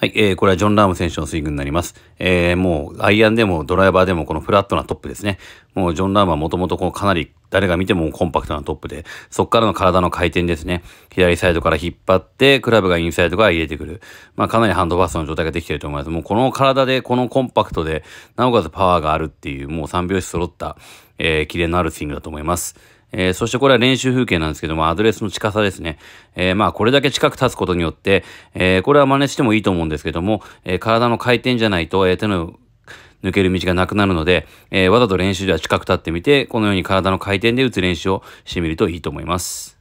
はい、えー、これはジョン・ラーム選手のスイングになります。えー、もう、アイアンでもドライバーでもこのフラットなトップですね。もう、ジョン・ラームはもともとこかなり誰が見てもコンパクトなトップで、そっからの体の回転ですね。左サイドから引っ張って、クラブがインサイドから入れてくる。まあかなりハンドファーストの状態ができてると思います。もうこの体で、このコンパクトで、なおかつパワーがあるっていう、もう3拍子揃った、えー、キレのあるスイングだと思います。えー、そしてこれは練習風景なんですけども、アドレスの近さですね。えー、まあ、これだけ近く立つことによって、えー、これは真似してもいいと思うんですけども、え体の回転じゃないと、え手の抜ける道がなくなるので、えー、わざと練習では近く立ってみて、このように体の回転で打つ練習をしてみるといいと思います。